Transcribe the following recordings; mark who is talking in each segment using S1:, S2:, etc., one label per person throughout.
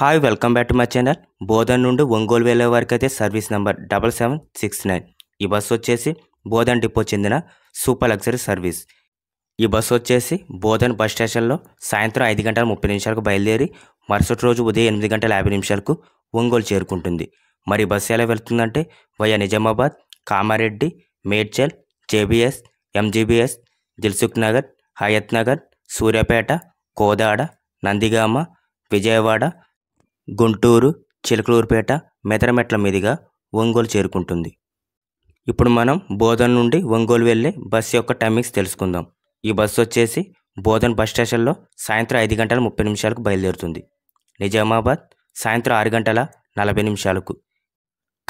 S1: hi welcome back to my channel Bodhan నుండి ఒంగోలు వెళ్ళే వరకు అయితే service number double seven six nine ఈ బస్సు వచ్చేసి బోధన్ డిపో చెందిన సూపర్ లగ్జరీ సర్వీస్ ఈ బస్సు వచ్చేసి బోధన్ బస్ స్టేషన్లో సాయంత్రం ఐదు గంటల ముప్పై నిమిషాలకు బయలుదేరి మరుసటి రోజు ఉదయం ఎనిమిది గంటల యాభై నిమిషాలకు ఒంగోలు చేరుకుంటుంది మరి బస్సు ఎలా వెళ్తుందంటే via Nizamabad Kamareddy Medchal JBS MGBS Dilsukhnagar Hayathnagar Suryapet Kodad Nandigama Vijayawada Guntur Chilakaluripet Medarametla మీదుగా ఒంగోలు చేరుకుంటుంది ఇప్పుడు మనం బోధన్ నుండి ఒంగోలు వెళ్ళే బస్సు యొక్క టైమింగ్స్ తెలుసుకుందాం ఈ బస్సు వచ్చేసి బోధన్ బస్ స్టేషన్లో సాయంత్రం ఐదు గంటల ముప్పై నిమిషాలకు బయలుదేరుతుంది నిజామాబాద్ సాయంత్రం ఆరు గంటల నలభై నిమిషాలకు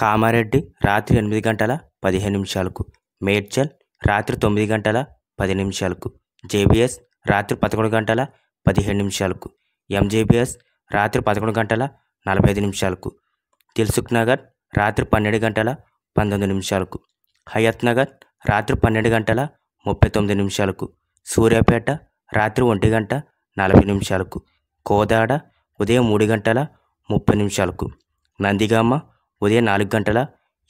S1: కామారెడ్డి రాత్రి ఎనిమిది గంటల పదిహేను నిమిషాలకు మేడ్చల్ రాత్రి తొమ్మిది గంటల పది నిమిషాలకు జేబీఎస్ రాత్రి పదకొండు గంటల పదిహేను నిమిషాలకు ఎంజేబీఎస్ రాత్రి పదకొండు గంటల నలభై ఐదు నిమిషాలకు దిల్సుఖ్ నగర్ రాత్రి పన్నెండు గంటల పంతొమ్మిది నిమిషాలకు హయత్ నగర్ రాత్రి పన్నెండు గంటల ముప్పై తొమ్మిది నిమిషాలకు సూర్యాపేట రాత్రి ఒంటి గంట నలభై నిమిషాలకు కోదాడ ఉదయం మూడు గంటల ముప్పై నిమిషాలకు నందిగామ ఉదయం నాలుగు గంటల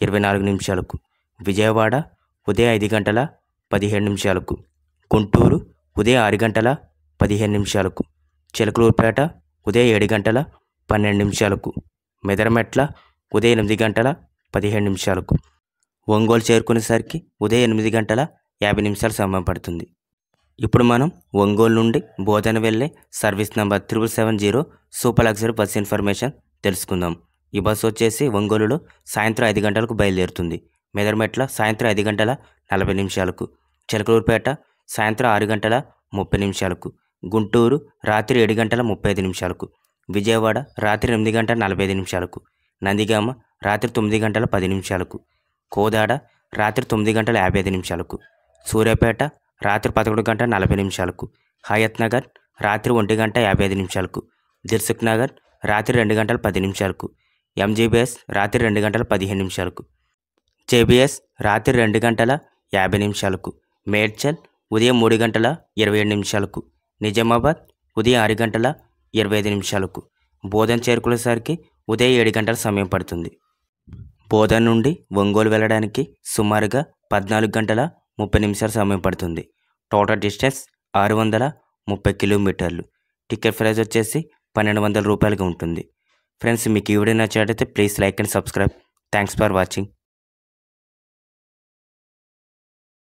S1: ఇరవై నాలుగు నిమిషాలకు విజయవాడ ఉదయం ఐదు గంటల పదిహేను నిమిషాలకు గుంటూరు ఉదయం ఆరు గంటల పదిహేను నిమిషాలకు చిలకలూరుపేట ఉదయం ఏడు గంటల పన్నెండు నిమిషాలకు మెదరమెట్ల ఉదయం ఎనిమిది గంటల పదిహేను నిమిషాలకు ఒంగోలు చేరుకునేసరికి ఉదయం ఎనిమిది గంటల యాభై నిమిషాలు సమయం పడుతుంది ఇప్పుడు మనం ఒంగోలు నుండి బోధన వెళ్ళే service number triple seven zero super luxury bus information తెలుసుకుందాం ఈ బస్సు వచ్చేసి ఒంగోలులో సాయంత్రం ఐదు గంటలకు బయలుదేరుతుంది మెదడుమెట్ల సాయంత్రం ఐదు గంటల నలభై నిమిషాలకు చిలకలూరుపేట సాయంత్రం ఆరు గంటల ముప్పై నిమిషాలకు గుంటూరు రాత్రి ఏడు గంటల ముప్పై ఐదు నిమిషాలకు విజయవాడ రాత్రి ఎనిమిది గంటల నలభై ఐదు నిమిషాలకు నందిగామ రాత్రి తొమ్మిది గంటల పది నిమిషాలకు కోదాడ రాత్రి తొమ్మిది గంటల యాభై ఐదు నిమిషాలకు సూర్యాపేట రాత్రి పదకొండు గంటల నలభై నిమిషాలకు హయత్ నగర్ రాత్రి ఒంటి గంట యాభై ఐదు నిమిషాలకు దిర్సుఖ్ నగర్ రాత్రి రెండు గంటల పది నిమిషాలకు ఎంజీబీఎస్ రాత్రి రెండు గంటల పదిహేను నిమిషాలకు జేబీఎస్ రాత్రి రెండు గంటల యాభై నిమిషాలకు మేడ్చల్ ఉదయం మూడు గంటల ఇరవై ఏడు నిమిషాలకు నిజామాబాద్ ఉదయం ఆరు గంటల ఇరవై ఐదు నిమిషాలకు బోధన్ చేరుకునేసరికి ఉదయం ఏడు గంటల సమయం పడుతుంది బోధన్ నుండి ఒంగోలు వెళ్ళడానికి సుమారుగా పద్నాలుగు గంటల ముప్పై నిమిషాల సమయం పడుతుంది టోటల్ డిస్టెన్స్ ఆరు వందల ముప్పై కిలోమీటర్లు టికెట్ ప్రైజ్ వచ్చేసి పన్నెండు వందల రూపాయలుగా ఉంటుంది ఫ్రెండ్స్ మీకు ఈ వీడియో నచ్చినట్లయితే please like and subscribe thanks for watching